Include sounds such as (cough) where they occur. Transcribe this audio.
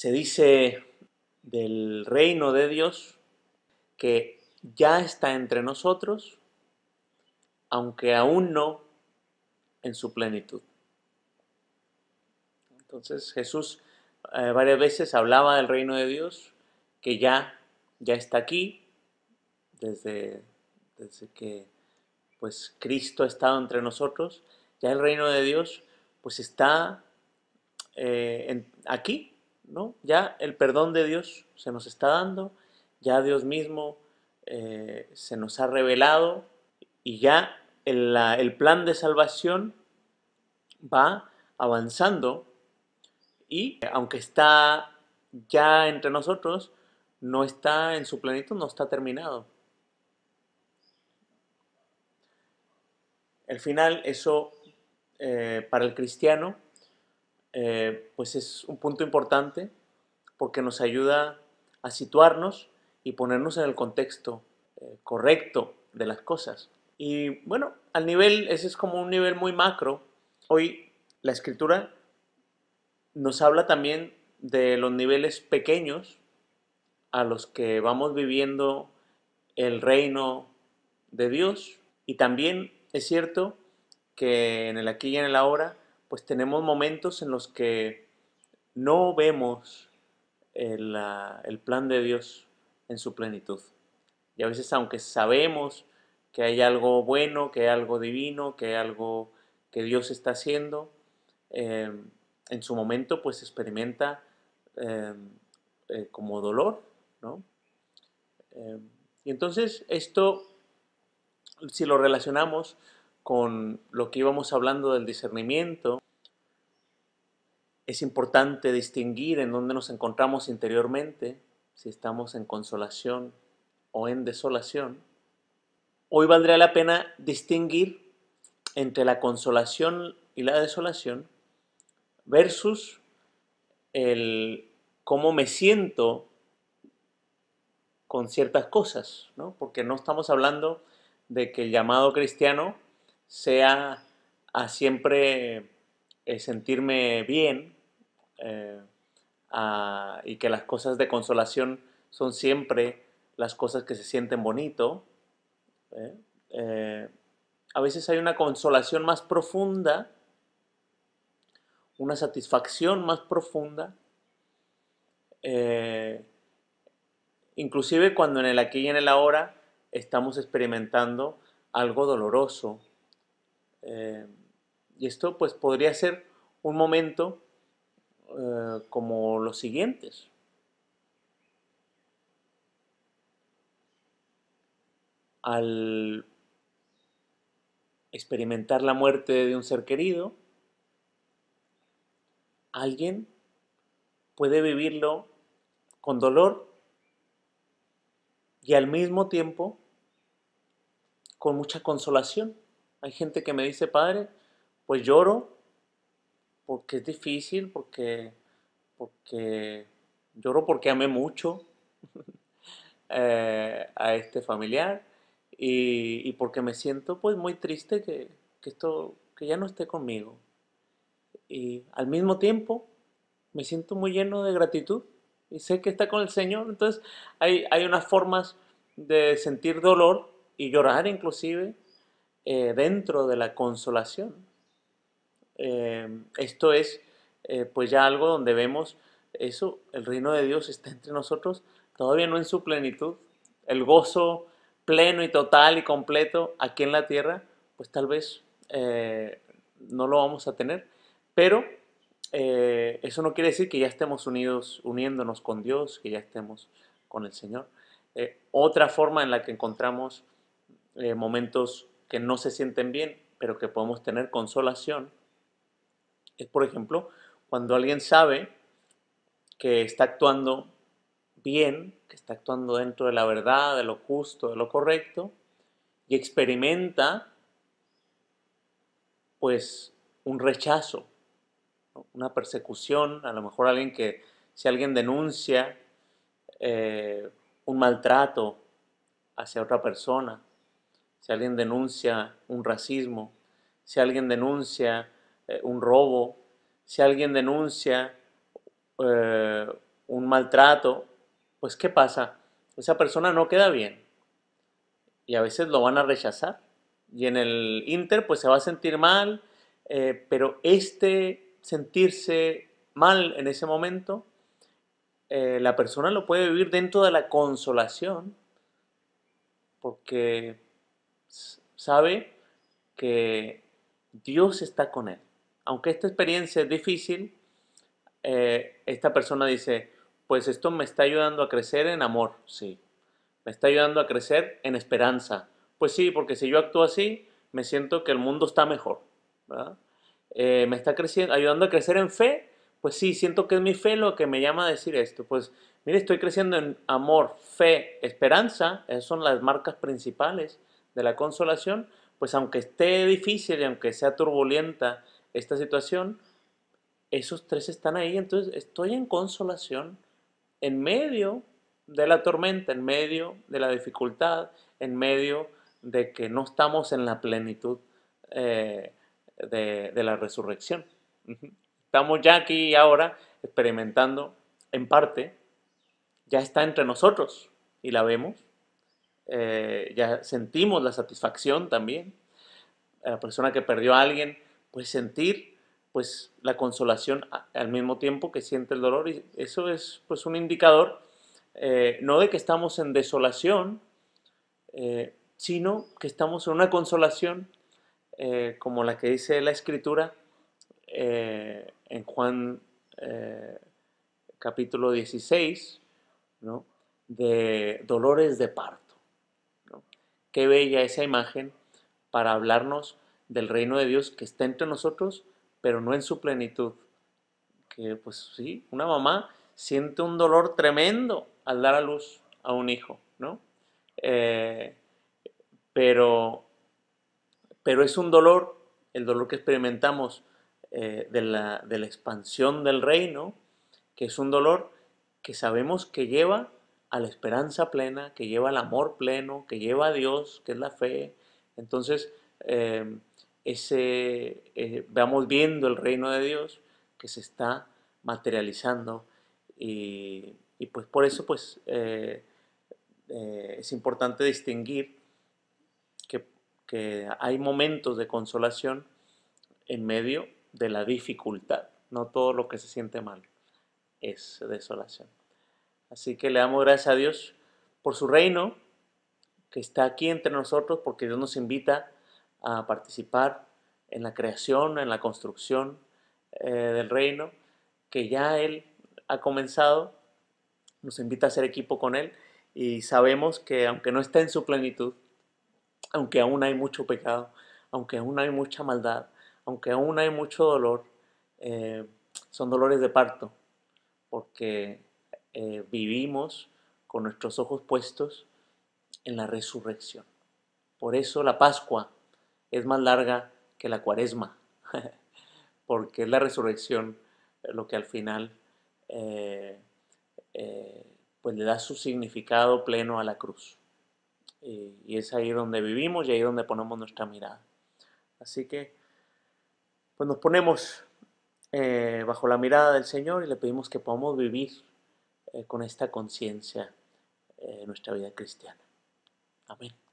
Se dice del reino de Dios que ya está entre nosotros, aunque aún no en su plenitud. Entonces Jesús eh, varias veces hablaba del reino de Dios que ya, ya está aquí, desde, que pues Cristo ha estado entre nosotros, ya el reino de Dios pues está eh, aquí, ya el perdón de Dios se nos está dando, ya Dios mismo eh, se nos ha revelado y ya el, plan de salvación va avanzando y aunque está ya entre nosotros, no está en su planito, no está terminado. El final, eso eh, para el cristiano eh, pues es un punto importante porque nos ayuda a situarnos y ponernos en el contexto eh, correcto de las cosas. Y bueno, al nivel, ese es como un nivel muy macro. Hoy la escritura nos habla también de los niveles pequeños a los que vamos viviendo el reino de Dios. Y también es cierto que en el aquí y en el ahora pues tenemos momentos en los que no vemos eh, el, plan de Dios en su plenitud. Y a veces, aunque sabemos que hay algo bueno, que hay algo divino, que hay algo que Dios está haciendo, em, en su momento pues experimenta em, eh, como dolor, em, y entonces esto, si lo relacionamos con lo que íbamos hablando del discernimiento, es importante distinguir en dónde nos encontramos interiormente, si estamos en consolación o en desolación. Hoy valdría la pena distinguir entre la consolación y la desolación versus el cómo me siento con ciertas cosas, porque no estamos hablando de que el llamado cristiano sea a siempre eh, sentirme bien eh, y que las cosas de consolación son siempre las cosas que se sienten bonito. Eh, a veces hay una consolación más profunda, una satisfacción más profunda, inclusive cuando en el aquí y en el ahora estamos experimentando algo doloroso eh, y esto pues podría ser un momento eh, como los siguientes. Al experimentar la muerte de un ser querido, alguien puede vivirlo con dolor y al mismo tiempo con mucha consolación. Hay gente que me dice, padre, pues lloro porque es difícil, porque, porque lloro porque amé mucho (laughs) eh, a este familiar y, porque me siento pues muy triste que, esto que ya no esté conmigo. Y al mismo tiempo me siento muy lleno de gratitud y sé que está con el Señor. Entonces hay, hay unas formas de sentir dolor y llorar inclusive eh, dentro de la consolación. Eh, esto es eh, pues ya algo donde vemos eso, el reino de Dios está entre nosotros, todavía no en su plenitud, el gozo pleno y total y completo aquí en la tierra, pues tal vez no lo vamos a tener, pero eso no quiere decir que ya estemos unidos, uniéndonos con Dios, que ya estemos con el Señor. otra forma en la que encontramos momentos que no se sienten bien, pero que podemos tener consolación, es, por ejemplo, cuando alguien sabe que está actuando bien, que está actuando dentro de la verdad, de lo justo, de lo correcto, y experimenta pues un rechazo, una persecución, a lo mejor alguien que, si alguien denuncia eh, un maltrato hacia otra persona, si alguien denuncia un racismo, si alguien denuncia eh, un robo, si alguien denuncia eh, un maltrato, pues ¿qué pasa? Esa persona no queda bien y a veces lo van a rechazar y en el Inter pues se va a sentir mal, eh, pero este sentirse mal en ese momento, la persona lo puede vivir dentro de la consolación, porque sabe que Dios está con él. Aunque esta experiencia es difícil, eh, esta persona dice, pues esto me está ayudando a crecer en amor, sí. Me está ayudando a crecer en esperanza. Pues sí, porque si yo actúo así, me siento que el mundo está mejor. Eh, me está creciendo, ayudando a crecer en fe. Pues sí, siento que es mi fe lo que me llama a decir esto. Pues mire, estoy creciendo en amor, fe, esperanza. Esas son las marcas principales de la consolación, pues aunque esté difícil y aunque sea turbulenta esta situación, esos tres están ahí, entonces estoy en consolación en medio de la tormenta, en medio de la dificultad, en medio de que no estamos en la plenitud eh, de, de, la resurrección. Estamos ya aquí ahora experimentando en parte, ya está entre nosotros y la vemos, eh, ya sentimos la satisfacción también. la persona que perdió a alguien, pues sentir pues la consolación al mismo tiempo que siente el dolor y eso es pues un indicador eh, no de que estamos en desolación eh, sino que estamos en una consolación como la que dice la escritura en Juan capítulo 16 de dolores de parto Qué bella esa imagen para hablarnos del reino de Dios que está entre nosotros, pero no en su plenitud. Que pues sí, una mamá siente un dolor tremendo al dar a luz a un hijo, ¿no? Eh, pero, pero es un dolor, el dolor que experimentamos eh, de la expansión del reino, que es un dolor que sabemos que lleva a la esperanza plena, que lleva al amor pleno, que lleva a Dios, que es la fe. Entonces, eh, ese, eh, vamos viendo el reino de Dios que se está materializando y, pues por eso pues eh, es importante distinguir que hay momentos de consolación en medio de la dificultad, no todo lo que se siente mal es desolación. Así que le damos gracias a Dios por su reino que está aquí entre nosotros porque Dios nos invita a participar en la creación, en la construcción eh, del reino que ya Él ha comenzado, nos invita a ser equipo con Él y sabemos que aunque no está en su plenitud, aunque aún hay mucho pecado, aunque aún hay mucha maldad, aunque aún hay mucho dolor, eh, son dolores de parto, porque eh, vivimos con nuestros ojos puestos en la resurrección. Por eso la Pascua es más larga que la Cuaresma, (laughs) porque es la resurrección lo que al final eh, eh, pues le da su significado pleno a la cruz. Y, es ahí donde vivimos y ahí donde ponemos nuestra mirada. Así que pues nos ponemos bajo la mirada del Señor y le pedimos que podamos vivir eh, con esta conciencia eh, en nuestra vida cristiana. Amén.